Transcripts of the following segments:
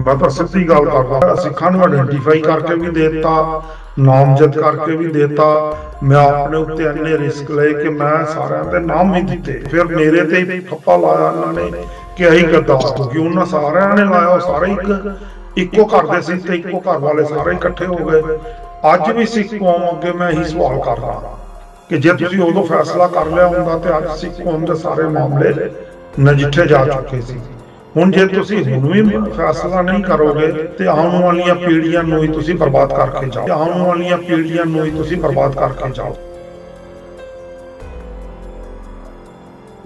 ਮੈਂ ਤਾਂ ਸਿੱਧੀ ਗੱਲ ਕਰਦਾ ਸਿੱਖਾਂ ਨੂੰ ਆਇਡੈਂਟੀਫਾਈ ਕਰਕੇ ਵੀ ਦੇਤਾ ਨਾਮਜ਼ਦ ਕਰਕੇ ਵੀ ਦੇਤਾ ਮੈਂ ਆਪਣੇ ਉੱਤੇ ਇੰਨੇ ਰਿਸਕ ਲਏ ਕਿ ਮੈਂ ਸਾਰਿਆਂ ਦੇ ਨਾਮ ਵੀ ਦਿੱਤੇ ਫਿਰ ਮੇਰੇ ਤੇ ਫੱਪਾ ਲਾਇਆ ਉਹਨਾਂ ਨੇ ਕਿ ਆਹੀ ਗੱਦਾਰ ਕਿਉਂਕਿ ਉਹਨਾਂ ਸਾਰਿਆਂ ਨੇ ਲਾਇਆ ਉਹ ਸਾਰੇ ਇੱਕ ਇੱਕੋ ਘਰ ਦੇ ਸੀ ਤੇ ਇੱਕੋ ਘਰ ਵਾਲੇ ਸਾਰੇ ਇਕੱਠੇ ਹੋ ਗਏ ਅੱਜ ਵੀ ਸਿੱਖ ਕੌਮ ਅੱਗੇ ਮੈਂ ਇਹੀ ਸਵਾਲ ਕਰਦਾ ਕਿ ਜੇ ਤੁਸੀਂ ਉਦੋਂ ਫੈਸਲਾ ਕਰ ਲਿਆ ਹੁੰਦਾ ਤੇ ਅੱਜ ਸਿੱਖ ਕੌਮ ਦੇ ਸਾਰੇ ਮਾਮਲੇ ਨਜਿੱਠੇ ਜਾ ਚੁੱਕੇ ਸੀ ਹੁਣ ਜੇ ਤੁਸੀਂ ਹੁਣ ਵੀ ਫੈਸਲਾ ਨਹੀਂ ਕਰੋਗੇ ਤੇ ਆਉਣ ਵਾਲੀਆਂ ਪੀੜ੍ਹੀਆਂ ਨੂੰ ਹੀ ਤੁਸੀਂ ਬਰਬਾਦ ਕਰਕੇ ਜਾਓ ਆਉਣ ਵਾਲੀਆਂ ਪੀੜ੍ਹੀਆਂ ਨੂੰ ਹੀ ਤੁਸੀਂ ਬਰਬਾਦ ਕਰਕੇ ਜਾਓ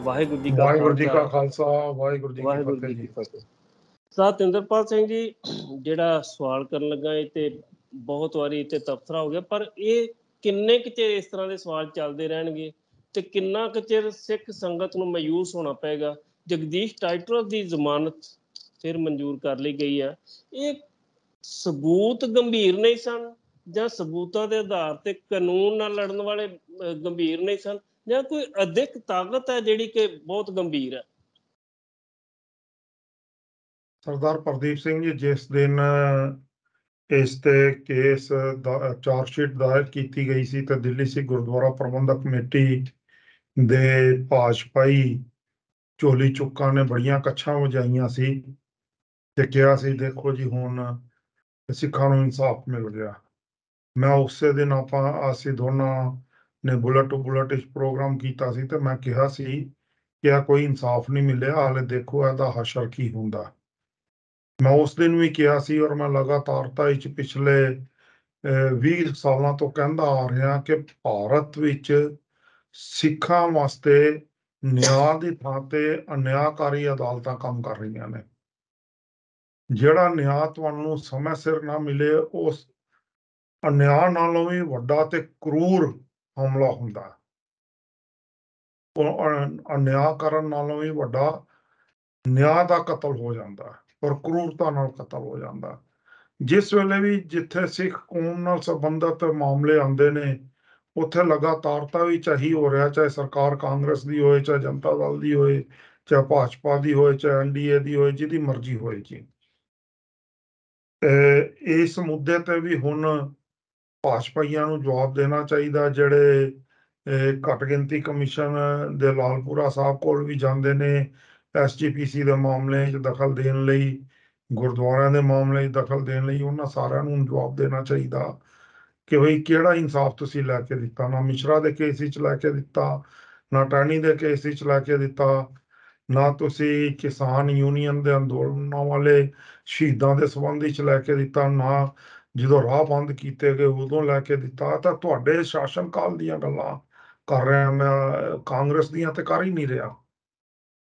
ਵਾਹਿਗੁਰੂ ਜੀ ਕਾ ਵਾਹਿਗੁਰੂ ਜੀ ਕਾ ਖਾਲਸਾ ਵਾਹਿਗੁਰੂ ਜੀ ਕੀ ਫਤਿਹ ਸਾਥ ਇੰਦਰਪਾਲ ਸਿੰਘ ਜੀ ਜਿਹੜਾ ਸਵਾਲ ਕਰਨ ਲੱਗਾ ਇਹ ਤੇ ਬਹੁਤ ਵਾਰੀ ਤੇ ਤਫਤਰਾ ਹੋ ਗਿਆ ਪਰ ਇਹ ਕਿੰਨੇ ਕਿ ਚਿਰ ਇਸ ਤਰ੍ਹਾਂ ਦੇ ਸਵਾਲ ਚੱਲਦੇ ਰਹਿਣਗੇ ਤੇ ਕਿੰਨਾ ਕਿ ਚਿਰ ਸਿੱਖ ਸੰਗਤ ਨੂੰ ਮਾਯੂਸ ਹੋਣਾ ਪਏਗਾ ਜਗਦੀਸ਼ ਟਾਈਟਰ ਦੀ ਜ਼ਮਾਨਤ ਫਿਰ ਮਨਜ਼ੂਰ ਕਰ ਲਈ ਗਈ ਆ ਇਹ ਸਬੂਤ ਗੰਭੀਰ ਨਹੀਂ ਸਨ ਜਾਂ ਸਬੂਤਾਂ ਦੇ ਆਧਾਰ ਤੇ ਕਾਨੂੰਨ ਨਾਲ ਲੜਨ ਵਾਲੇ ਗੰਭੀਰ ਨਹੀਂ ਸਨ ਜਾਂ ਕੋਈ ਅਧਿਕ ਤਾਕਤ ਹੈ ਜਿਹੜੀ ਕਿ ਬਹੁਤ ਗੰਭੀਰ ਹੈ ਸਰਦਾਰ ਪ੍ਰਦੀਪ ਸਿੰਘ ਜੀ ਜਿਸ ਦਿਨ ਇਸ ਤੇ ਕੇਸ ਚਾਰਜ ਸ਼ੀਟ ਦਾਇਰ ਕੀਤੀ ਗਈ ਸੀ ਤਾਂ ਦਿੱਲੀ ਸਿੱਖ ਗੁਰਦੁਆਰਾ ਪ੍ਰਬੰਧਕ ਕਮੇਟੀ ਦੇ ਭਾਜਪਾਈ ਝੋਲੀ ਚੁੱਕਾਂ ਨੇ ਬੜੀਆਂ ਕੱਛਾਂ ਵਜਾਈਆਂ ਸੀ ਤੇ ਕਿਹਾ ਸੀ ਦੇਖੋ ਜੀ ਹੁਣ ਸਿੱਖਾਂ ਨੂੰ ਇਨਸਾਫ ਮਿਲ ਗਿਆ ਮੈਂ ਉਸੇ ਦਿਨ ਆਪਾਂ ਅਸੀਂ ਦੋਨਾਂ ਨੇ ਬੁਲਟ ਬੁਲਟ ਇਸ ਪ੍ਰੋਗਰਾਮ ਕੀਤਾ ਸੀ ਤੇ ਮੈਂ ਕਿਹਾ ਸੀ ਕਿ ਆ ਕੋਈ ਇਨਸਾਫ ਨਹੀਂ ਮਿਲਿਆ ਹਾਲੇ ਦੇਖੋ ਇਹਦਾ ਹਸ਼ਰ ਕੀ ਹੁੰਦਾ ਮੈਂ ਉਸ ਦਿਨ ਵੀ ਕਿਹਾ ਸੀ ਔਰ ਮੈਂ ਲਗਾਤਾਰਤਾ ਇਸ ਪਿਛਲੇ 20 ਸਾਲਾਂ ਤੋਂ ਕਹਿੰਦਾ ਆ ਰਿਹਾ ਕਿ ਭਾਰਤ ਵਿੱਚ ਸਿੱਖਾਂ ਵਾਸਤੇ ਨਿਆਂ ਦੀ ਥਾਂ ਤੇ ਅਨਿਆਕਾਰੀ ਅਦਾਲਤਾਂ ਕੰਮ ਕਰ ਰਹੀਆਂ ਨੇ ਜਿਹੜਾ ਨਿਆਂ ਤੁਹਾਨੂੰ ਸਮੇਂ ਸਿਰ ਨਾ ਮਿਲੇ ਉਸ ਅਨਿਆਂ ਨਾਲੋਂ ਵੀ ਵੱਡਾ ਤੇ ਕਰੂਰ ਹਮਲਾ ਹੁੰਦਾ ਅਨਿਆਂ ਕਰਨ ਨਾਲੋਂ ਵੀ ਵੱਡਾ ਨਿਆਂ ਦਾ ਕਤਲ ਹੋ ਜਾਂਦਾ ਔਰ ਕਰੂਰਤਾ ਨਾਲ ਕਤਲ ਹੋ ਜਾਂਦਾ ਜਿਸ ਵੇਲੇ ਵੀ ਜਿੱਥੇ ਸਿੱਖ ਕੌਮ ਨਾਲ ਸੰਬੰਧਤ ਮਾਮਲੇ ਆਉਂਦੇ ਨੇ ਉੱਥੇ ਲਗਾਤਾਰਤਾ ਵੀ ਚਾਹੀ ਹੋ ਰਿਹਾ ਚਾਹੇ ਸਰਕਾਰ ਕਾਂਗਰਸ ਦੀ ਹੋਏ ਚਾਹੇ ਜਨਤਾ ਦਲ ਦੀ ਹੋਏ ਚਾਹੇ ਭਾਜਪਾ ਦੀ ਹੋਏ ਚਾਹੇ ਐਨਡੀਏ ਦੀ ਹੋਏ ਜਿਹਦੀ ਮਰਜ਼ੀ ਹੋਏ ਜੀ ਇਸ ਮੁੱਦੇ ਤੇ ਵੀ ਹੁਣ ਭਾਜਪਾਈਆਂ ਨੂੰ ਜਵਾਬ ਦੇਣਾ ਚਾਹੀਦਾ ਜਿਹੜੇ ਘੱਟ ਗਿਣਤੀ ਕਮਿਸ਼ਨ ਦੇ ਲਾਲਪੁਰਾ ਸਾਹਿਬ ਕੋਲ ਵੀ ਜਾਂਦੇ ਨੇ ਐਸਜੀਪੀਸੀ ਦੇ ਮਾਮਲੇ 'ਚ ਦਖਲ ਦੇਣ ਲਈ ਗੁਰਦੁਆਰਿਆਂ ਦੇ ਮਾਮਲੇ 'ਚ ਦਖਲ ਦੇਣ ਲਈ ਉਹਨਾਂ ਸਾਰਿਆਂ ਨੂੰ ਜਵਾਬ ਦੇਣਾ ਚਾਹੀਦਾ ਕਿ ਹੋਈ ਕਿਹੜਾ ਇਨਸਾਫ ਤੁਸੀਂ ਲੈ ਕੇ ਦਿੱਤਾ ਨਾ ਮਿਸ਼ਰਾ ਦੇ ਕੇਸ ਵਿੱਚ ਲੈ ਕੇ ਦਿੱਤਾ ਨਾ ਟਾਣੀ ਦੇ ਕੇਸ ਵਿੱਚ ਲੈ ਕੇ ਦਿੱਤਾ ਨਾ ਤੁਸੀਂ ਕਿਸਾਨ ਯੂਨੀਅਨ ਦੇ ਅੰਦੋਲਨਾਂ ਵਾਲੇ ਸ਼ਹੀਦਾਂ ਦੇ ਸਬੰਧ ਵਿੱਚ ਲੈ ਕੇ ਦਿੱਤਾ ਨਾ ਜਦੋਂ ਰਾਹ ਬੰਦ ਕੀਤੇ ਗਏ ਉਦੋਂ ਲੈ ਕੇ ਦਿੱਤਾ ਤਾਂ ਤੁਹਾਡੇ ਸ਼ਾਸਨ ਕਾਲ ਦੀਆਂ ਗੱਲਾਂ ਕਰ ਰਿਹਾ ਮੈਂ ਕਾਂਗਰਸ ਦੀਆਂ ਤੇ ਕਰ ਹੀ ਨਹੀਂ ਰਿਹਾ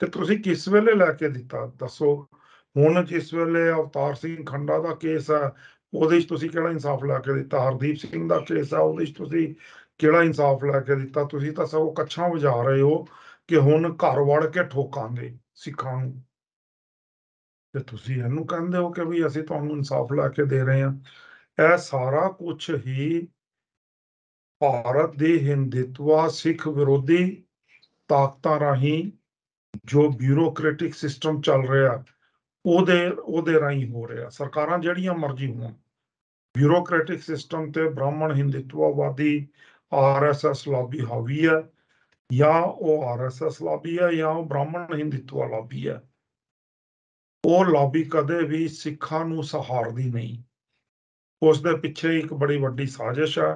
ਤੇ ਤੁਸੀਂ ਕਿਸ ਵੇਲੇ ਲੈ ਕੇ ਦਿੱਤਾ ਦੱਸੋ ਹੁਣ ਜਿਸ ਵੇਲੇ ਅਵਤਾਰ ਸਿੰਘ ਖੰਡਾ ਦਾ ਕੇਸ ਹੈ ਉਹਦੇ ਵਿੱਚ ਤੁਸੀਂ ਕਿਹੜਾ ਇਨਸਾਫ ਲਾ ਕੇ ਦਿੱਤਾ ਹਰਦੀਪ ਸਿੰਘ ਦਾ ਕੇਸ ਆ ਉਹਦੇ ਵਿੱਚ ਤੁਸੀਂ ਕਿਹੜਾ ਇਨਸਾਫ ਲਾ ਕੇ ਦਿੱਤਾ ਤੁਸੀਂ ਤਾਂ ਸਭ ਕੱਛਾਂ ਵਜਾ ਰਹੇ ਹੋ ਕਿ ਹੁਣ ਘਰ ਵੜ ਕੇ ਠੋਕਾਂਗੇ ਸਿੱਖਾਂ ਨੂੰ ਤੇ ਤੁਸੀਂ ਇਹਨੂੰ ਕਹਿੰਦੇ ਹੋ ਕਿ ਵੀ ਅਸੀਂ ਤੁਹਾਨੂੰ ਇਨਸਾਫ ਲਾ ਕੇ ਦੇ ਰਹੇ ਹਾਂ ਇਹ ਸਾਰਾ ਕੁਝ ਹੀ ਭਾਰਤ ਦੇ ਹਿੰਦੂਤਵਾ ਸਿੱਖ ਵਿਰੋਧੀ ਤਾਕਤਾਂ ਰਾਹੀਂ ਜੋ ਬਿਊਰੋਕ੍ਰੈਟਿਕ ਸਿਸਟਮ ਚੱਲ ਰਿਹਾ ਉਹਦੇ ਉਹਦੇ ਰਾਹੀਂ ਹੋ ਰਿਹਾ ਸਰਕਾਰਾਂ ਜਿਹੜੀਆਂ ਮਰਜ਼ੀ ਹੋਣ ਬਿਊਰੋਕ੍ਰੈਟਿਕ ਸਿਸਟਮ ਤੇ ਬ੍ਰਾਹਮਣ ਹਿੰਦੂਤਵਾਦੀ ਆਰਐਸਐਸ ਲੌਬੀ ਹਾਵੀ ਹੈ ਜਾਂ ਉਹ ਆਰਐਸਐਸ ਲੌਬੀ ਹੈ ਜਾਂ ਉਹ ਬ੍ਰਾਹਮਣ ਹਿੰਦੂਤਵ ਲੌਬੀ ਹੈ ਉਹ ਲੌਬੀ ਕਦੇ ਵੀ ਸਿੱਖਾਂ ਨੂੰ ਸਹਾਰਦੀ ਨਹੀਂ ਉਸ ਦੇ ਪਿੱਛੇ ਇੱਕ ਬੜੀ ਵੱਡੀ ਸਾਜ਼ਿਸ਼ ਹੈ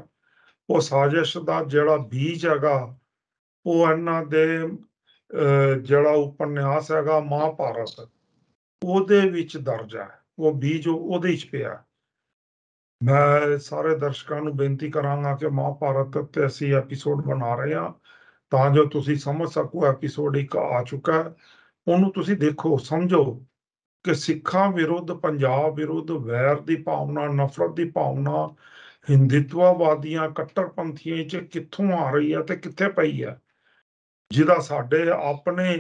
ਉਹ ਸਾਜ਼ਿਸ਼ ਦਾ ਜਿਹੜਾ ਬੀਜ ਹੈਗਾ ਉਹ ਇਹਨਾਂ ਦੇ ਜਿਹੜਾ ਉਪਨਿਆਸ ਹੈਗਾ ਮਹਾਭਾਰਤ ਉਹਦੇ ਵਿੱਚ ਦਰਜ ਹੈ ਉਹ ਬੀਜ ਉਹਦੇ ਵਿੱਚ ਪਿਆ ਮੈਂ ਸਾਰੇ ਦਰਸ਼ਕਾਂ ਨੂੰ ਬੇਨਤੀ ਕਰਾਂਗਾ ਕਿ ਮਹਾਭਾਰਤ ਤੇ ਅਸੀਂ ਐਪੀਸੋਡ ਬਣਾ ਰਹੇ ਹਾਂ ਤਾਂ ਜੋ ਤੁਸੀਂ ਸਮਝ ਸਕੋ ਐਪੀਸੋਡ ਇੱਕ ਆ ਚੁੱਕਾ ਉਹਨੂੰ ਤੁਸੀਂ ਦੇਖੋ ਸਮਝੋ ਕਿ ਸਿੱਖਾਂ ਵਿਰੁੱਧ ਪੰਜਾਬ ਵਿਰੁੱਧ ਵੈਰ ਦੀ ਭਾਵਨਾ ਨਫ਼ਰਤ ਦੀ ਭਾਵਨਾ ਹਿੰਦੂਤਵਾਦੀਆਂ ਕੱਟੜਪੰਥੀਆਂ 'ਚ ਕਿੱਥੋਂ ਆ ਰਹੀ ਹੈ ਤੇ ਕਿੱਥੇ ਪਈ ਹੈ ਜਿਹਦਾ ਸਾਡੇ ਆਪਣੇ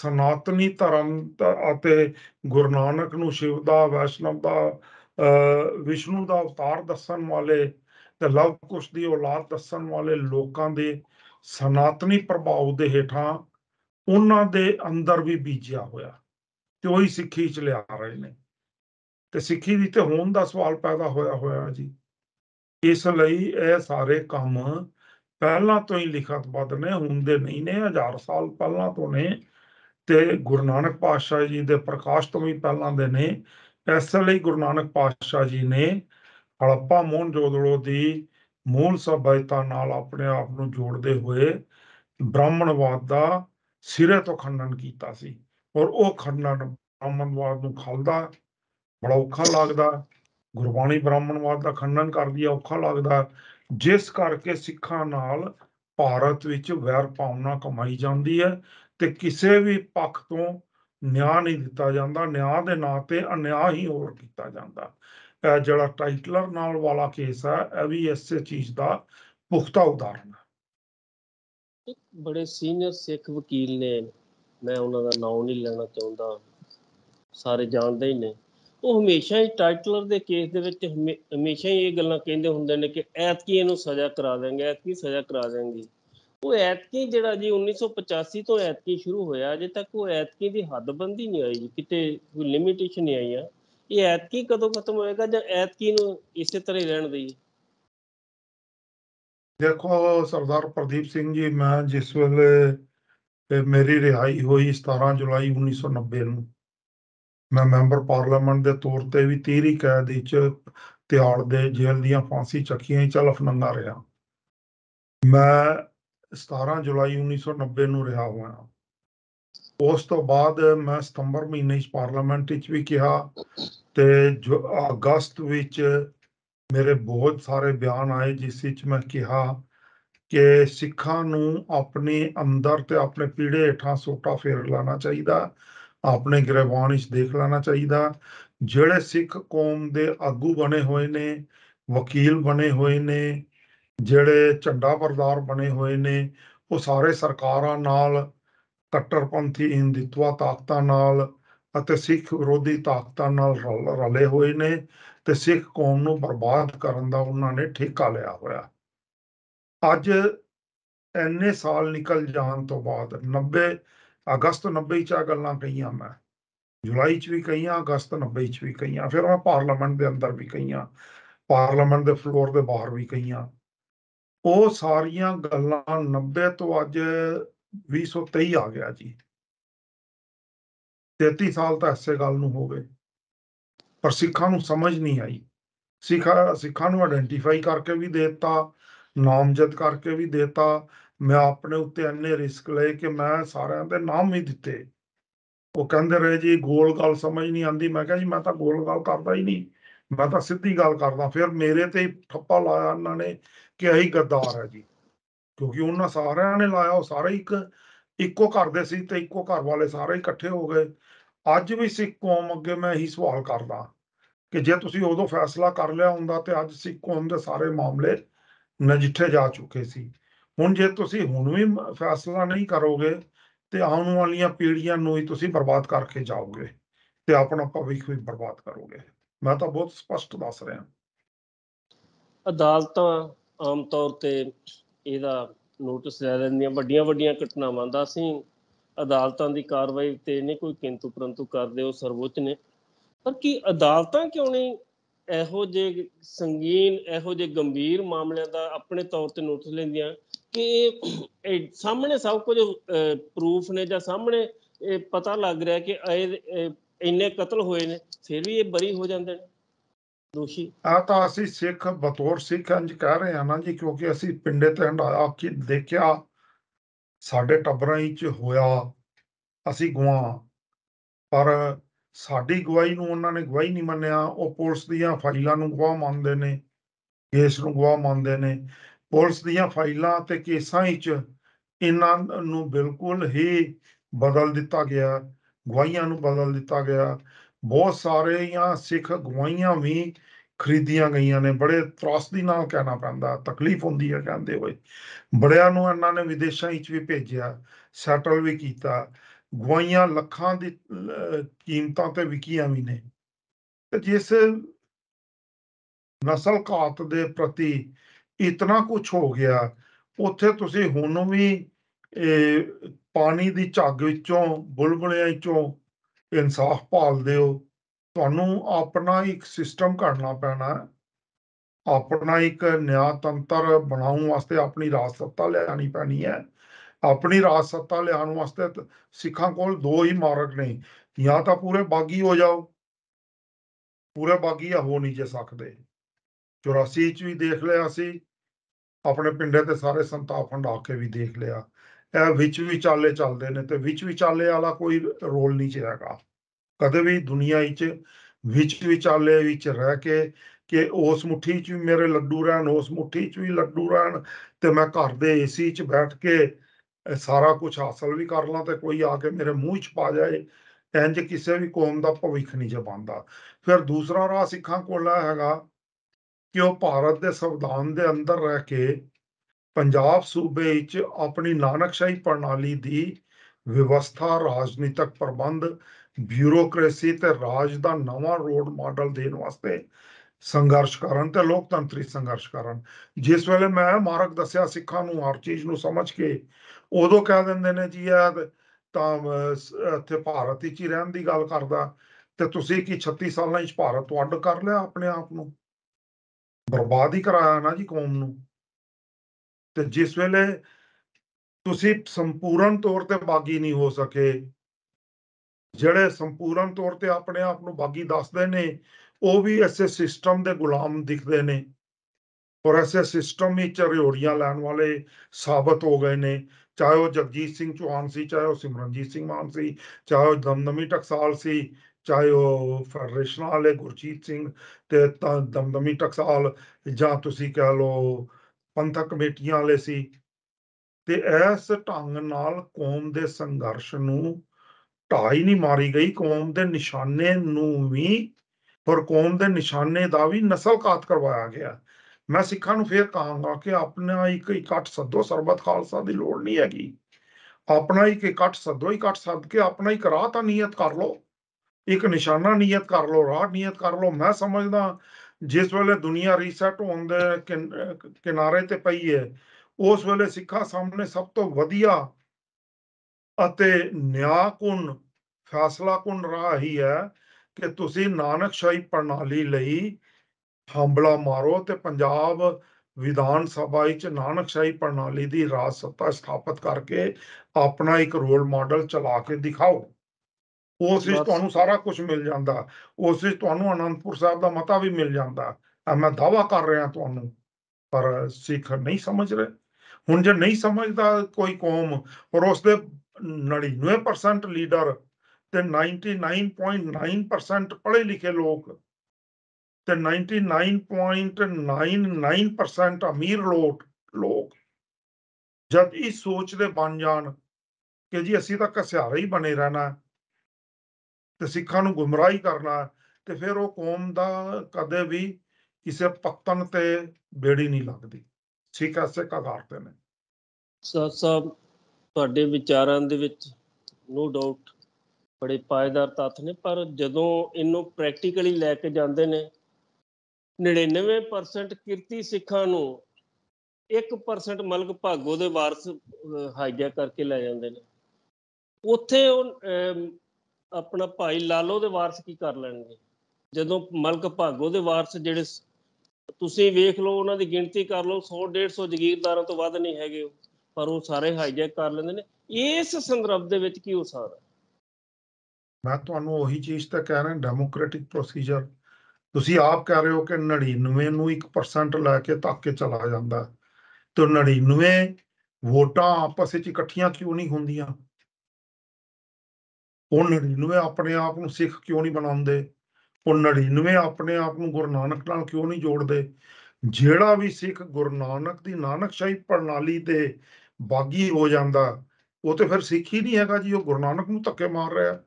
ਸਨਾਤਨੀ ਧਰਮ ਅਤੇ ਗੁਰੂ ਨਾਨਕ ਨੂੰ ਸ਼ਿਵ ਦਾ ਵੈਸ਼ਨਵ ਦਾ ਵਿਸ਼ਨੂੰ ਦਾ ਅਵਤਾਰ ਦੱਸਣ ਵਾਲੇ ਤੇ ਲਵ ਕੁਸ਼ ਦੀ ਔਲਾਦ ਦੱਸਣ ਵਾਲੇ ਲੋਕਾਂ ਦੇ ਸਨਾਤਨੀ ਪ੍ਰਭਾਵ ਦੇ ਹੇਠਾਂ ਉਹਨਾਂ ਦੇ ਅੰਦਰ ਵੀ ਬੀਜਿਆ ਹੋਇਆ ਤੇ ਉਹੀ ਸਿੱਖੀ ਚ ਲਿਆ ਰਹੇ ਨੇ ਤੇ ਸਿੱਖੀ ਦੀ ਤੇ ਹੋਣ ਦਾ ਸਵਾਲ ਪੈਦਾ ਹੋਇਆ ਹੋਇਆ ਜੀ ਇਸ ਲਈ ਇਹ ਸਾਰੇ ਕੰਮ ਪਹਿਲਾਂ ਤੋਂ ਹੀ ਲਿਖਤਬੱਧ ਨੇ ਹੁੰਦੇ ਨਹੀਂ ਨੇ ਹਜ਼ਾਰ ਸਾਲ ਪਹਿਲਾਂ ਤੋਂ ਨੇ ਤੇ ਗੁਰੂ ਨਾਨਕ ਪਾਤਸ਼ਾਹ ਜੀ ਦੇ ਪ੍ਰਕਾਸ਼ ਤੋਂ ਵੀ ਪਹਿਲਾਂ ਦੇ ਨੇ ਇਸ ਲਈ ਗੁਰੂ ਨਾਨਕ ਪਾਤਸ਼ਾਹ ਜੀ ਨੇ ਹੜੱਪਾ ਜੋਦੜੋ ਦੀ ਮੂਲ ਸਭਾਇਤਾ ਨਾਲ ਆਪਣੇ ਆਪ ਨੂੰ ਜੋੜਦੇ ਹੋਏ ਬ੍ਰਾਹਮਣਵਾਦ ਦਾ ਸਿਰੇ ਤੋਂ ਖੰਡਨ ਕੀਤਾ ਸੀ ਔਰ ਉਹ ਖੰਡਨ ਬ੍ਰਾਹਮਣਵਾਦ ਨੂੰ ਖਲਦਾ ਬੜਾ ਔਖਾ ਲੱਗਦਾ ਗੁਰਬਾਣੀ ਬ੍ਰਾਹਮਣਵਾਦ ਦਾ ਖੰਡਨ ਕਰਦੀ ਔਖਾ ਲੱਗਦਾ ਜਿਸ ਕਰਕੇ ਸਿੱਖਾਂ ਨਾਲ ਭਾਰਤ ਵਿੱਚ ਵੈਰ ਭਾਵਨਾ ਕਮਾਈ ਜਾਂਦੀ ਹੈ ਤੇ ਕਿਸੇ ਵੀ ਪੱਖ ਤੋਂ ਨਿਆਂ ਨਹੀਂ ਦਿੱਤਾ ਜਾਂਦਾ ਨਿਆਂ ਦੇ ਨਾਂ ਤੇ ਅਨਿਆਂ ਹੀ ਹੋਰ ਕੀਤਾ ਜਾਂਦਾ ਜਿਹੜਾ ਟਾਈਟਲਰ ਨਾਲ ਵਾਲਾ ਕੇਸ ਹੈ ਇਹ ਵੀ ਇਸੇ ਚੀਜ਼ ਦਾ ਪੁਖਤਾ ਉਦਾਹਰਣ ਹੈ ਇੱਕ ਬੜੇ ਸੀਨੀਅਰ ਸਿੱਖ ਵਕੀਲ ਨੇ ਮੈਂ ਉਹਨਾਂ ਦਾ ਨਾਮ ਨਹੀਂ ਲੈਣਾ ਚਾਹੁੰਦਾ ਸਾਰੇ ਜਾਣਦੇ ਹੀ ਨੇ ਉਹ ਹਮੇਸ਼ਾ ਹੀ ਟਾਈਟਲਰ ਦੇ ਕੇਸ ਦੇ ਵਿੱਚ ਹਮੇਸ਼ਾ ਹੀ ਇਹ ਗੱਲਾਂ ਕਹਿੰਦੇ ਹੁੰਦੇ ਨੇ ਕਿ ਐਤਕੀ ਇਹਨੂੰ ਸਜ਼ਾ ਕਰਾ ਦੇਣਗੇ ਐਤਕੀ ਸਜ਼ਾ ਕਰਾ ਦੇਵਾਂਗੇ ਉਹ ਐਤਕੀ ਜਿਹੜਾ ਜੀ 1985 ਤੋਂ ਐਤਕੀ ਸ਼ੁਰੂ ਹੋਇਆ ਅਜੇ ਤੱਕ ਉਹ ਐਤਕੀ ਦੀ ਹੱਦਬੰਦੀ ਨਹੀਂ ਆਈ ਕਿਤੇ ਕੋਈ ਲਿਮਿਟੇਸ਼ਨ ਨਹੀਂ ਆਈ ਆ ਇਹ ਐਤਕੀ ਕਦੋਂ ਖਤਮ ਹੋਏਗਾ ਜਾਂ ਐਤਕੀ ਨੂੰ ਇਸੇ ਤਰ੍ਹਾਂ ਹੀ ਰਹਿਣ ਦੇਈ ਦੇਖੋ ਸਰਦਾਰ ਪ੍ਰਦੀਪ ਸਿੰਘ ਜੀ ਮੈਂ ਜਿਸ ਵੇਲੇ ਮੇਰੀ ਰਿਹਾਈ ਹੋਈ 17 ਜੁਲਾਈ 1990 ਨੂੰ ਮੈਂ ਮੈਂਬਰ ਪਾਰਲੀਮੈਂਟ ਦੇ ਤੌਰ ਤੇ ਵੀ 30 ਕੈਦ ਵਿੱਚ ਤਿਆੜ ਦੇ ਜੇਲ੍ਹ ਦੀਆਂ ਫਾਂਸੀ ਚੱਕੀਆਂ ਹੀ ਚਲਫ ਨੰਗਾ ਰਿਹਾ ਮੈਂ 17 ਜੁਲਾਈ 1990 ਨੂੰ ਰਿਹਾ ਹੋਇਆ ਉਸ ਤੋਂ ਬਾਅਦ ਮੈਂ ਸਤੰਬਰ ਮਹੀਨੇ ਵਿੱਚ ਪਾਰਲੀਮੈਂਟ ਵਿੱਚ ਵੀ ਕਿਹਾ ਤੇ ਜੋ ਅਗਸਤ ਵਿੱਚ ਮੇਰੇ ਬਹੁਤ ਸਾਰੇ ਬਿਆਨ ਆਏ ਜਿਸ ਵਿੱਚ ਮੈਂ ਕਿਹਾ ਕਿ ਸਿੱਖਾਂ ਨੂੰ ਆਪਣੇ ਅੰਦਰ ਤੇ ਆਪਣੇ ਪੀੜੇ ਹੇਠਾਂ ਸੋਟਾ ਫੇਰ ਲਾਣਾ ਚਾਹੀਦਾ ਆਪਣੇ ਗ੍ਰਹਿਵਾਨ ਵਿੱਚ ਦੇਖ ਲੈਣਾ ਚਾਹੀਦਾ ਜਿਹੜੇ ਸਿੱਖ ਕੌਮ ਦੇ ਆਗੂ ਬਣੇ ਹੋਏ ਨੇ ਵਕੀਲ ਬਣੇ ਹੋਏ ਨੇ ਜਿਹੜੇ ਝੰਡਾ ਬਰਦਾਰ ਬਣੇ ਹੋਏ ਨੇ ਉਹ ਸਾਰੇ ਸਰਕਾਰਾਂ ਨਾਲ ਕੱਟਰਪੰਥੀ ਹਿੰਦੂਤਵਾ ਤਾਕਤਾਂ ਨਾਲ ਅਤੇ ਸਿੱਖ ਵਿਰੋਧੀ ਤਾਕਤਾਂ ਨਾਲ ਰਲੇ ਹੋਏ ਨੇ ਤੇ ਸਿੱਖ ਕੌਮ ਨੂੰ ਬਰਬਾਦ ਕਰਨ ਦਾ ਉਹਨਾਂ ਨੇ ਠੇਕਾ ਲਿਆ ਹੋਇਆ ਅੱਜ ਐਨੇ ਸਾਲ ਨਿਕਲ ਜਾਣ ਤੋਂ ਬਾਅਦ 90 ਅਗਸਤ 90 ਚ ਆ ਗੱਲਾਂ ਕਹੀਆਂ ਮੈਂ ਜੁਲਾਈ ਚ ਵੀ ਕਹੀਆਂ ਅਗਸਤ 90 ਚ ਵੀ ਕਹੀਆਂ ਫਿਰ ਮੈਂ ਪਾਰਲੀਮੈਂਟ ਦੇ ਅੰਦਰ ਵੀ ਕਹੀਆਂ ਪਾਰਲੀਮੈਂਟ ਦੇ ਫਲੋਰ ਦੇ ਬਾਹਰ ਵੀ ਕਹੀਆਂ ਉਹ ਸਾਰੀਆਂ ਗੱਲਾਂ 90 ਤੋਂ ਅੱਜ 2023 ਆ ਗਿਆ ਜੀ 33 ਸਾਲ ਤਾਂ ਇਸੇ ਗੱਲ ਨੂੰ ਹੋ ਗਏ ਪਰ ਸਿੱਖਾਂ ਨੂੰ ਸਮਝ ਨਹੀਂ ਆਈ ਸਿੱਖਾਂ ਸਿੱਖਾਂ ਨੂੰ ਆਇਡੈਂਟੀਫਾਈ ਕਰਕੇ ਵੀ ਦੇਤਾ ਨਾਮਜ਼ਦ ਕਰਕੇ ਵੀ ਦੇਤਾ ਮੈਂ ਆਪਣੇ ਉੱਤੇ ਇੰਨੇ ਰਿਸਕ ਲਏ ਕਿ ਮੈਂ ਸਾਰਿਆਂ ਦੇ ਨਾਮ ਹੀ ਦਿੱਤੇ ਉਹ ਕਹਿੰਦੇ ਰਹੇ ਜੀ ਗੋਲ ਗੱਲ ਸਮਝ ਨਹੀਂ ਆਂਦੀ ਮੈਂ ਕਿਹਾ ਜੀ ਮੈਂ ਤਾਂ ਗੋਲ ਗੱਲ ਕਰਦਾ ਹੀ ਨਹੀਂ ਮੈਂ ਤਾਂ ਸਿੱਧੀ ਗੱਲ ਕਰਦਾ ਫਿਰ ਮੇਰੇ ਤੇ ਠੱਪਾ ਲਾਇਆ ਇਹਨਾਂ ਨੇ ਕਿ ਅਸੀਂ ਗੱਦਾਰ ਹੈ ਜੀ ਕਿਉਂਕਿ ਉਹਨਾਂ ਸਾਰਿਆਂ ਨੇ ਲਾਇਆ ਉਹ ਸਾਰੇ ਇੱਕ ਇੱਕੋ ਘਰ ਦੇ ਸੀ ਤੇ ਇੱਕੋ ਘਰ ਵਾਲੇ ਸਾਰੇ ਇਕੱਠੇ ਹੋ ਗਏ ਅੱਜ ਵੀ ਸਿੱਖ ਕੌਮ ਅੱਗੇ ਮੈਂ ਇਹੀ ਸਵਾਲ ਕਰਦਾ ਕਿ ਜੇ ਤੁਸੀਂ ਉਦੋਂ ਫੈਸਲਾ ਕਰ ਲਿਆ ਹੁੰਦਾ ਤੇ ਅੱਜ ਸਿੱਖ ਕੌਮ ਦੇ ਸਾਰੇ ਮਾਮਲੇ ਨਜਿੱਠੇ ਜਾ ਚੁੱਕੇ ਸੀ ਹੁਣ ਜੇ ਤੁਸੀਂ ਹੁਣ ਵੀ ਫੈਸਲਾ ਨਹੀਂ ਕਰੋਗੇ ਤੇ ਆਉਣ ਵਾਲੀਆਂ ਪੀੜ੍ਹੀਆਂ ਨੂੰ ਹੀ ਤੁਸੀਂ ਬਰਬਾਦ ਕਰਕੇ ਜਾਓਗੇ ਤੇ ਆਪਣਾ ਭਵਿੱਖ ਵੀ ਬਰਬਾਦ ਕਰੋਗੇ ਮੈਂ ਤਾਂ ਬਹੁਤ ਸਪਸ਼ਟ ਦੱਸ ਰਿਹਾ ਅਦਾਲਤ ਆਮ ਤੌਰ ਤੇ ਇਹਦਾ ਨੋਟਿਸ ਲੈ ਲੈਂਦੀਆਂ ਵੱਡੀਆਂ ਵੱਡੀਆਂ ਘਟਨਾਵਾਂ ਦਾ ਅਸੀਂ ਅਦਾਲਤਾਂ ਦੀ ਕਾਰਵਾਈ ਤੇ ਨਹੀਂ ਕੋਈ ਕਿੰਤੂ ਪਰੰਤੂ ਕਰਦੇ ਉਹ ਸਰਵੋੱਚ ਨੇ ਪਰ ਕੀ ਅਦਾਲਤਾਂ ਕਿਉਂ ਨਹੀਂ ਇਹੋ ਜੇ ਸੰਗੀਨ ਇਹੋ ਜੇ ਗੰਭੀਰ ਮਾਮਲਿਆਂ ਦਾ ਆਪਣੇ ਤੌਰ ਤੇ ਨੋਟਿਸ ਲੈਂਦੀਆਂ ਕਿ ਸਾਹਮਣੇ ਸਭ ਕੁਝ ਪ੍ਰੂਫ ਨੇ ਜਾਂ ਸਾਹਮਣੇ ਇਹ ਪਤਾ ਲੱਗ ਰਿਹਾ ਕਿ ਇਹ ਇੰਨੇ ਕਤਲ ਹੋਏ ਨੇ ਫਿਰ ਵੀ ਇਹ ਬਰੀ ਹੋ ਜਾਂਦੇ ਨੇ ਦੋਸ਼ੀ ਆ ਤਾਂ ਅਸੀਂ ਸਿੱਖ ਬਤੌਰ ਸਿੱਖ ਅੰਜ ਕਹਿ ਰਹੇ ਹਾਂ ਨਾ ਜੀ ਕਿਉਂਕਿ ਅਸੀਂ ਪਿੰਡੇ ਤੇ ਹੰਡਾਇਆ ਕਿ ਦੇਖਿਆ ਸਾਡੇ ਟੱਬਰਾਂ ਵਿੱਚ ਹੋਇਆ ਅਸੀਂ ਗਵਾ ਪਰ ਸਾਡੀ ਗਵਾਹੀ ਨੂੰ ਉਹਨਾਂ ਨੇ ਗਵਾਹੀ ਨਹੀਂ ਮੰਨਿਆ ਉਹ ਪੁਲਿਸ ਦੀਆਂ ਫਾਈਲਾਂ ਨੂੰ ਗਵਾਹ ਮੰਨਦੇ ਨੇ ਕੇਸ ਨੂੰ ਗਵਾਹ ਮੰਨਦੇ ਨੇ ਪੁਲਿਸ ਦੀਆਂ ਫਾਈਲਾਂ ਤੇ ਕੇਸਾਂ ਵਿੱਚ ਇਹਨਾਂ ਨੂੰ ਬਿਲਕੁਲ ਹੀ ਬਦਲ ਦਿੱਤਾ ਗਿਆ ਗਵਾਹੀਆਂ ਨੂੰ ਬਦਲ ਦਿੱਤਾ ਗਿਆ ਬਹੁਤ ਸਾਰੇ ਜਾਂ ਸਿੱਖ ਗਵਾਹੀਆਂ ਵੀ ਖਰੀਦੀਆਂ ਗਈਆਂ ਨੇ ਬੜੇ ਤਰਸਦੀ ਨਾਲ ਕਹਿਣਾ ਪੈਂਦਾ ਤਕਲੀਫ ਹੁੰਦੀ ਹੈ ਕਹਿੰਦੇ ਹੋਏ ਬੜਿਆਂ ਨੂੰ ਇਹਨਾਂ ਨੇ ਵਿਦੇਸ਼ਾਂ ਵਿੱਚ ਵੀ ਭੇਜਿਆ ਸੈਟਲ ਵੀ ਕੀਤਾ ਗਵਾਈਆਂ ਲੱਖਾਂ ਦੀ ਕੀਮਤਾਂ ਤੇ ਵਿਕੀਆਂ ਵੀ ਨੇ ਤੇ ਜਿਸ ਨਸਲ ਘਾਤ ਦੇ ਪ੍ਰਤੀ ਇਤਨਾ ਕੁਝ ਹੋ ਗਿਆ ਉੱਥੇ ਤੁਸੀਂ ਹੁਣ ਵੀ ਪਾਣੀ ਦੀ ਝੱਗ ਵਿੱਚੋਂ ਬੁਲਬੁਲਿਆਂ ਵਿੱਚੋਂ ਇਨਸਾਫ ਭਾਲਦੇ ਹੋ ਤੁਹਾਨੂੰ ਆਪਣਾ ਇੱਕ ਸਿਸਟਮ ਘੜਨਾ ਪੈਣਾ ਹੈ ਆਪਣਾ ਇੱਕ ਨਿਆਂ ਤੰਤਰ ਬਣਾਉਣ ਵਾਸਤੇ ਆਪਣੀ ਰਾਜ ਸੱਤਾ ਲੈਣੀ ਪੈਣੀ ਹੈ ਆਪਣੀ ਰਾਜ ਸੱਤਾ ਲਿਆਉਣ ਵਾਸਤੇ ਸਿੱਖਾਂ ਕੋਲ ਦੋ ਹੀ ਮਾਰਗ ਨੇ ਜਾਂ ਤਾਂ ਪੂਰੇ ਬਾਗੀ ਹੋ ਜਾਓ ਪੂਰੇ ਬਾਗੀ ਆ ਹੋ ਨਹੀਂ ਜੇ ਸਕਦੇ 84 ਚ ਵੀ ਦੇਖ ਲਿਆ ਸੀ ਆਪਣੇ ਪਿੰਡੇ ਤੇ ਸਾਰੇ ਸੰਤਾਪ ਹੰਡਾ ਕੇ ਵੀ ਦੇਖ ਲਿਆ ਇਹ ਵਿੱਚ ਵਿਚਾਲੇ ਚੱਲਦੇ ਨੇ ਤੇ ਵਿੱਚ ਵਿਚਾਲੇ ਵਾਲਾ ਕੋਈ ਰੋਲ ਨਹੀਂ ਚਾਹੇਗਾ ਕਦੇ ਵੀ ਦੁਨੀਆ ਵਿੱਚ ਵਿਚ ਵਿਚਾਲੇ ਵਿੱਚ ਰਹਿ ਕੇ ਕਿ ਉਸ ਮੁਠੀ 'ਚ ਵੀ ਮੇਰੇ ਲੱਡੂ ਰਹਿਣ ਉਸ ਮੁਠੀ 'ਚ ਵੀ ਲੱਡੂ ਰਹਿਣ ਤੇ ਮੈਂ ਘਰ ਦੇ ਏਸੀ 'ਚ ਬੈਠ ਕੇ ਸਾਰਾ ਕੁਝ ਹਾਸਲ ਵੀ ਕਰ ਲਾਂ ਤੇ ਕੋਈ ਆ ਕੇ ਮੇਰੇ ਮੂੰਹ 'ਚ ਪਾ ਜਾਏ ਇੰਜ ਕਿਸੇ ਵੀ ਕੌਮ ਦਾ ਭਵਿੱਖ ਨਹੀਂ ਜਪਾਂਦਾ ਫਿਰ ਦੂਸਰਾ ਰਾਹ ਸਿੱਖਾਂ ਕੋਲ ਹੈਗਾ ਕਿ ਉਹ ਭਾਰਤ ਦੇ ਸੰਵਿਧਾਨ ਦੇ ਅੰਦਰ ਰਹਿ ਕੇ ਪੰਜਾਬ ਸੂਬੇ ਵਿੱਚ ਆਪਣੀ ਨਾਨਕਸ਼ਾਹੀ ਪ੍ਰਣਾਲੀ ਦੀ ਵਿਵਸਥਾ ਰਾਜਨੀਤਿਕ ਪ੍ਰਬੰਧ ਬਿਊਰੋਕ੍ਰੇਸੀ ਤੇ ਰਾਜ ਦਾ ਨਵਾਂ ਰੋਡ ਮਾਡਲ ਦੇਣ ਵਾਸਤੇ ਸੰਘਰਸ਼ ਕਰਨ ਤੇ ਲੋਕਤੰਤਰੀ ਸੰਘਰਸ਼ ਕਰਨ ਜਿਸ ਵੇਲੇ ਮੈਂ ਮਾਰਕ ਦੱਸਿਆ ਸਿੱਖਾਂ ਨੂੰ ਹਰ ਚੀਜ਼ ਨੂੰ ਸਮਝ ਕੇ ਉਦੋਂ ਕਹਿ ਦਿੰਦੇ ਨੇ ਜੀ ਆ ਤਾਂ ਇੱਥੇ ਭਾਰਤ ਵਿੱਚ ਹੀ ਰਹਿਣ ਦੀ ਗੱਲ ਕਰਦਾ ਤੇ ਤੁਸੀਂ ਕੀ 36 ਸਾਲਾਂ ਵਿੱਚ ਭਾਰਤ ਤੋਂ ਅੱਡ ਕਰ ਲਿਆ ਆਪਣੇ ਆਪ ਨੂੰ ਬਰਬਾਦ ਹੀ ਕਰਾਇਆ ਨਾ ਜੀ ਕੌਮ ਨੂੰ ਤੇ ਜਿਸ ਵੇਲੇ ਤੁਸੀਂ ਸੰਪੂਰਨ ਤੌਰ ਤੇ ਬਾਗੀ ਨਹੀਂ ਹੋ ਸਕੇ ਜਿਹੜੇ ਸੰਪੂਰਨ ਤੌਰ ਤੇ ਆਪਣੇ ਆਪ ਨੂੰ ਬਾਗੀ ਦੱਸਦੇ ਨੇ ਉਹ ਵੀ ਐਸੇ ਸਿਸਟਮ ਦੇ ਗੁਲਾਮ ਦਿਖਦੇ ਨੇ ਔਰ ਐਸੇ ਸਿਸਟਮ ਵਿੱਚ ਰਿਓੜੀਆਂ ਲੈਣ ਵਾਲੇ ਸਾਬਤ ਹੋ ਗਏ ਨੇ ਚਾਹੇ ਉਹ ਜਗਜੀਤ ਸਿੰਘ ਚੌਹਾਨ ਸੀ ਚਾਹੇ ਉਹ ਸਿਮਰਨਜੀਤ ਸਿੰਘ ਮਾਨ ਸੀ ਚਾਹੇ ਉਹ ਦਮਦਮੀ ਟਕਸਾਲ ਸੀ ਚਾਹੇ ਉਹ ਫੈਡਰੇਸ਼ਨ ਵਾਲੇ ਗੁਰਜੀਤ ਸਿੰਘ ਤੇ ਦਮਦਮੀ ਟਕਸਾਲ ਜਾਂ ਤੁਸੀਂ ਕਹ ਲਓ ਪੰਥਕ ਕਮੇਟੀਆਂ ਵਾਲੇ ਸੀ ਤੇ ਇਸ ਢੰਗ ਨਾਲ ਕੌਮ ਦੇ ਸੰਘਰਸ਼ ਨੂੰ ਢਾਈ ਨਹੀਂ ਮਾਰੀ ਗਈ ਕੌਮ ਦੇ ਨਿਸ਼ਾਨੇ ਨੂੰ ਵੀ ਪਰ ਕੌਮ ਦੇ ਨਿਸ਼ਾਨੇ ਦਾ ਵੀ ਨਸਲ ਕਾਤ ਕਰਵਾਇਆ ਗਿਆ ਮੈਂ ਸਿੱਖਾਂ ਨੂੰ ਫੇਰ ਕਹਾਂਗਾ ਕਿ ਆਪਣਾ ਇੱਕ ਇਕੱਠ ਸੱਦੋ ਸਰਬਤ ਖਾਲਸਾ ਦੀ ਲੋੜ ਨਹੀਂ ਹੈਗੀ ਆਪਣਾ ਇੱਕ ਇਕੱਠ ਸੱਦੋ ਇਕੱਠ ਸੱਦ ਕੇ ਆਪਣਾ ਇੱਕ ਰਾਹ ਤਾਂ ਨਿਯਤ ਕਰ ਲਓ ਇੱਕ ਨਿਸ਼ਾਨਾ ਨਿਯਤ ਕਰ ਲਓ ਰਾਹ ਨਿਯਤ ਕਰ ਲਓ ਮੈਂ ਸਮਝਦਾ ਜਿਸ ਵੇਲੇ ਦੁਨੀਆ ਰੀਸੈਟ ਹੋਣ ਦੇ ਕਿਨਾਰੇ ਤੇ ਪਈ ਹੈ ਉਸ ਵੇਲੇ ਸਿੱਖਾਂ ਸਾਹਮਣੇ ਸਭ ਤੋਂ ਵਧੀਆ ਅਤੇ ਨਿਆਂਕੁਨ ਫੈਸਲਾ ਰਾਹ ਹੀ ਹੈ ਕਿ ਤੁਸੀਂ ਸ਼ਾਹੀ ਪ੍ਰਣਾਲੀ ਲਈ ਹੰਬਲਾ ਮਾਰੋ ਤੇ ਪੰਜਾਬ ਵਿਧਾਨ ਸਭਾ ਵਿੱਚ ਸ਼ਾਹੀ ਪ੍ਰਣਾਲੀ ਦੀ ਰਾਜ ਸੱਤਾ ਸਥਾਪਿਤ ਕਰਕੇ ਆਪਣਾ ਇੱਕ ਰੋਲ ਮਾਡਲ ਚਲਾ ਕੇ ਦਿਖਾਓ ਉਸ ਵਿੱਚ ਤੁਹਾਨੂੰ ਸਾਰਾ ਕੁਝ ਮਿਲ ਜਾਂਦਾ ਉਸ ਵਿੱਚ ਤੁਹਾਨੂੰ ਅਨੰਦਪੁਰ ਸਾਹਿਬ ਦਾ ਮਤਾ ਵੀ ਮਿਲ ਜਾਂਦਾ ਮੈਂ ਦਾਵਾ ਕਰ ਰਿਹਾ ਤੁਹਾਨੂੰ ਪਰ ਸਿੱਖ ਨਹੀਂ ਸਮਝ ਰਹੇ ਹੁਣ ਜੇ ਨਹੀਂ ਸਮਝਦਾ ਕੋਈ ਕੌਮ ਪਰ ਉਸ ਦੇ 99% ਲੀਡਰ ਤੇ 99.9% ਪੜ੍ਹੇ ਲਿਖੇ ਲੋਕ ਤੇ 99.99% ਅਮੀਰ ਲੋਕ ਲੋਕ ਜਦ ਇਹ ਸੋਚ ਦੇ ਬਣ ਜਾਣ ਕਿ ਜੀ ਅਸੀਂ ਤਾਂ ਘਸਿਆਰੇ ਹੀ ਬਣੇ ਰਹਿਣਾ ਤੇ ਸਿੱਖਾਂ ਨੂੰ ਗੁੰਮਰਾਹੀ ਕਰਨਾ ਤੇ ਫਿਰ ਉਹ ਕੌਮ ਦਾ ਕਦੇ ਵੀ ਕਿਸੇ ਪੱਤਨ ਤੇ ਬੇੜੀ ਨਹੀਂ ਲੱਗਦੀ ਸਿੱਖ ਐਸੇ ਕਗਾਰਦੇ ਨੇ ਸਰ ਸਾਹਿਬ ਤੁਹਾਡੇ ਵਿਚਾਰਾਂ ਦੇ ਵਿੱਚ ਨੋ ਡਾਊਟ ਬੜੇ ਪਾਇਦਾਰ ਤੱਥ ਨੇ ਪਰ ਜਦੋਂ ਇਹਨੂੰ ਪ੍ਰੈਕਟੀਕਲੀ ਲੈ ਕੇ ਜਾਂਦੇ ਨੇ 99% ਕਿਰਤੀ ਸਿੱਖਾਂ ਨੂੰ 1% ਮਲਕ ਭਾਗੋ ਦੇ ਵਾਰਸ ਹਾਈਜਾ ਕਰਕੇ ਲੈ ਜਾਂਦੇ ਨੇ ਉੱਥੇ ਉਹ ਆਪਣਾ ਭਾਈ ਲਾਲੋ ਦੇ ਵਾਰਸ ਕੀ ਕਰ ਲੈਣਗੇ ਜਦੋਂ ਮਲਕ ਭਾਗੋ ਦੇ ਵਾਰਸ ਜਿਹੜੇ ਤੁਸੀਂ ਵੇਖ ਲਓ ਉਹਨਾਂ ਦੀ ਗਿਣਤੀ ਕਰ ਲਓ 100 150 ਜ਼ਗੀਰਦਾਰਾਂ ਤੋਂ ਵੱਧ ਨਹੀਂ ਹੈਗੇ ਪਰ ਉਹ ਸਾਰੇ ਹਾਈਜੈਕ ਕਰ ਲੈਂਦੇ ਨੇ ਇਸ ਸੰਦਰਭ ਦੇ ਵਿੱਚ ਕੀ ਹੋ ਸਕਦਾ ਮੈਂ ਤੁਹਾਨੂੰ ਉਹੀ ਚੀਜ਼ ਤਾਂ ਕਹਿ ਰਿਹਾ ਡੈਮੋਕ੍ਰੈਟਿਕ ਪ੍ਰੋਸੀਜਰ ਤੁਸੀਂ ਆਪ ਕਹਿ ਰਹੇ ਹੋ ਕਿ 99 ਨੂੰ 1% ਲੈ ਕੇ ਤੱਕੇ ਕੇ ਚਲਾ ਜਾਂਦਾ ਤੇ 99 ਵੋਟਾਂ ਆਪਸ ਵਿੱਚ ਇਕੱਠੀਆਂ ਕਿਉਂ ਨਹੀਂ ਹੁੰਦੀਆਂ ਉਹ 99 ਆਪਣੇ ਆਪ ਨੂੰ ਸਿੱਖ ਕਿਉਂ ਨਹੀਂ ਬਣਾਉਂਦੇ ਉਹ 99 ਆਪਣੇ ਆਪ ਨੂੰ ਗੁਰੂ ਨਾਨਕ ਨਾਲ ਕਿਉਂ ਨਹੀਂ ਜੋੜਦੇ ਜਿਹੜਾ ਵੀ ਸਿੱਖ ਗੁਰੂ ਨਾਨਕ ਦੀ ਨਾਨਕਸ਼ਾਹੀ ਪ੍ਰਣਾਲੀ ਦੇ ਬਾਗੀ ਹੋ ਜਾਂਦਾ ਉਹ ਤੇ ਫਿਰ ਸਿੱਖ ਹੀ ਨਹੀਂ ਹੈਗਾ ਜੀ ਉਹ ਗੁਰੂ ਨਾਨਕ ਨੂੰ ਧੱਕੇ ਮਾਰ ਰਿਹਾ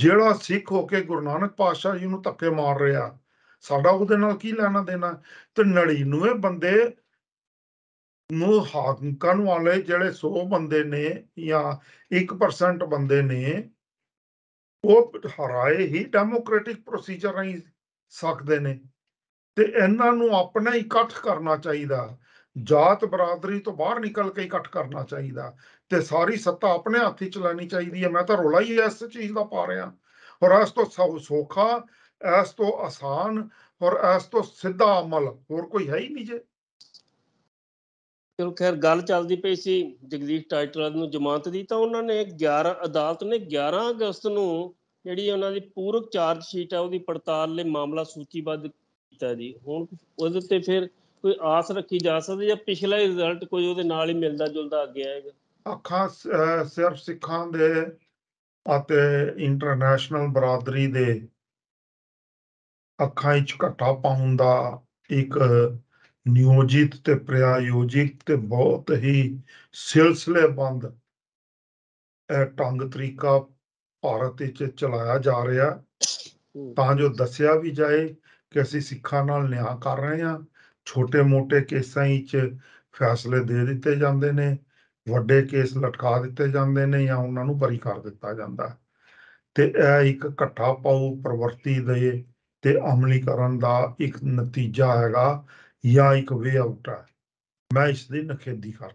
ਜਿਹੜਾ ਸਿੱਖ ਹੋ ਕੇ ਗੁਰੂ ਨਾਨਕ ਪਾਤਸ਼ਾਹ ਜੀ ਨੂੰ ਧੱਕੇ ਮਾਰ ਰਿਹਾ ਸਾਡਾ ਉਹਦੇ ਨਾਲ ਕੀ ਲੈਣਾ ਦੇਣਾ ਤੇ ਨੜੀ ਨੂੰ ਇਹ ਬੰਦੇ ਨੂੰ ਹਾਕਮ ਵਾਲੇ ਜਿਹੜੇ 100 ਬੰਦੇ ਨੇ ਜਾਂ 1% ਬੰਦੇ ਨੇ ਉਹ ਹਰਾਏ ਹੀ ਡੈਮੋਕ੍ਰੈਟਿਕ ਪ੍ਰੋਸੀਜਰ ਨਹੀਂ ਸਕਦੇ ਨੇ ਤੇ ਇਹਨਾਂ ਨੂੰ ਆਪਣਾ ਇਕੱਠ ਕਰਨਾ ਚਾਹੀਦਾ ਜਾਤ ਬਰਾਦਰੀ ਤੋਂ ਬਾਹਰ ਨਿਕਲ ਕੇ ਇਕੱਠ ਕਰਨਾ ਚਾਹੀਦਾ ਤੇ ਸਾਰੀ ਸੱਤਾ ਆਪਣੇ ਹੱਥ ਹੀ ਚਲਾਣੀ ਚਾਹੀਦੀ ਹੈ ਮੈਂ ਤਾਂ ਰੋਲਾ ਹੀ ਇਸ ਚੀਜ਼ ਦਾ ਪਾ ਰਿਹਾ ਔਰ ਇਸ ਤੋਂ ਸੌਖਾ ਇਸ ਤੋਂ ਆਸਾਨ ਔਰ ਇਸ ਤੋਂ ਸਿੱਧਾ ਅਮਲ ਹੋਰ ਕੋਈ ਹੈ ਹੀ ਨਹੀਂ ਜੇ ਚਲੋ ਖੈਰ ਗੱਲ ਚੱਲਦੀ ਪਈ ਸੀ ਜਗਦੀਸ਼ ਟਾਈਟਲ ਨੂੰ ਜ਼ਮਾਨਤ ਦੀ ਤਾਂ ਉਹਨਾਂ ਨੇ 11 ਅਦਾਲਤ ਨੇ 11 ਅਗਸਤ ਨੂੰ ਜਿਹੜੀ ਉਹਨਾਂ ਦੀ ਪੂਰਕ ਚਾਰਜ ਸ਼ੀਟ ਆ ਉਹਦੀ ਪੜਤਾਲ ਲਈ ਮਾਮਲਾ ਸੂਚੀਬੱਧ ਕੀਤਾ ਜੀ ਹੁਣ ਉਹਦੇ ਤੇ ਫਿਰ ਕੋਈ ਆਸ ਰੱਖੀ ਜਾ ਸਕਦੀ ਜਾਂ ਪਿਛਲਾ ਰਿਜ਼ਲਟ ਕੋਈ ਉਹਦੇ ਨਾਲ ਹੀ ਮਿਲਦਾ ਜੁਲਦਾ ਅੱਗੇ ਆਏਗਾ ਅੱਖਾਂ ਸਿਰਫ ਸਿੱਖਾਂ ਦੇ ਅਤੇ ਇੰਟਰਨੈਸ਼ਨਲ ਬਰਾਦਰੀ ਦੇ ਅੱਖਾਂ ਵਿੱਚ ਘਟਾ ਪਾਉਣ ਦਾ ਇੱਕ ਨਿਯੋਜਿਤ ਤੇ ਪ੍ਰਯੋਜਿਤ ਤੇ ਬਹੁਤ ਹੀ ਸਿਲਸਿਲੇਬੰਦ ਟੰਗ ਤਰੀਕਾ ਭਾਰਤ ਵਿੱਚ ਚਲਾਇਆ ਜਾ ਰਿਹਾ ਤਾਂ ਜੋ ਦੱਸਿਆ ਵੀ ਜਾਏ ਕਿ ਅਸੀਂ ਸਿੱਖਾਂ ਨਾਲ ਨਿਆਂ ਕਰ ਰਹੇ ਹਾਂ ਛੋਟੇ-ਮੋਟੇ ਕੇਸਾਂ ਵਿੱਚ ਫੈਸਲੇ ਦੇ ਦਿੱਤੇ ਜਾਂਦੇ ਨੇ ਵੱਡੇ ਕੇਸ ਲਟਕਾ ਦਿੱਤੇ ਜਾਂਦੇ ਨੇ ਜਾਂ ਉਹਨਾਂ ਨੂੰ ਬਰੀ ਕਰ ਦਿੱਤਾ ਜਾਂਦਾ ਤੇ ਇਹ ਇੱਕ ਇਕੱਠਾ ਪਾਉ ਪ੍ਰਵਰਤੀ ਦੇ ਤੇ ਅਮਲੀਕਰਨ ਦਾ ਇੱਕ ਨਤੀਜਾ ਹੈਗਾ ਜਾਂ ਇੱਕ ਵੇ ਆਊਟ ਹੈ ਮੈਂ ਇਸ ਦੀ ਨਖੇਦੀ ਕਰ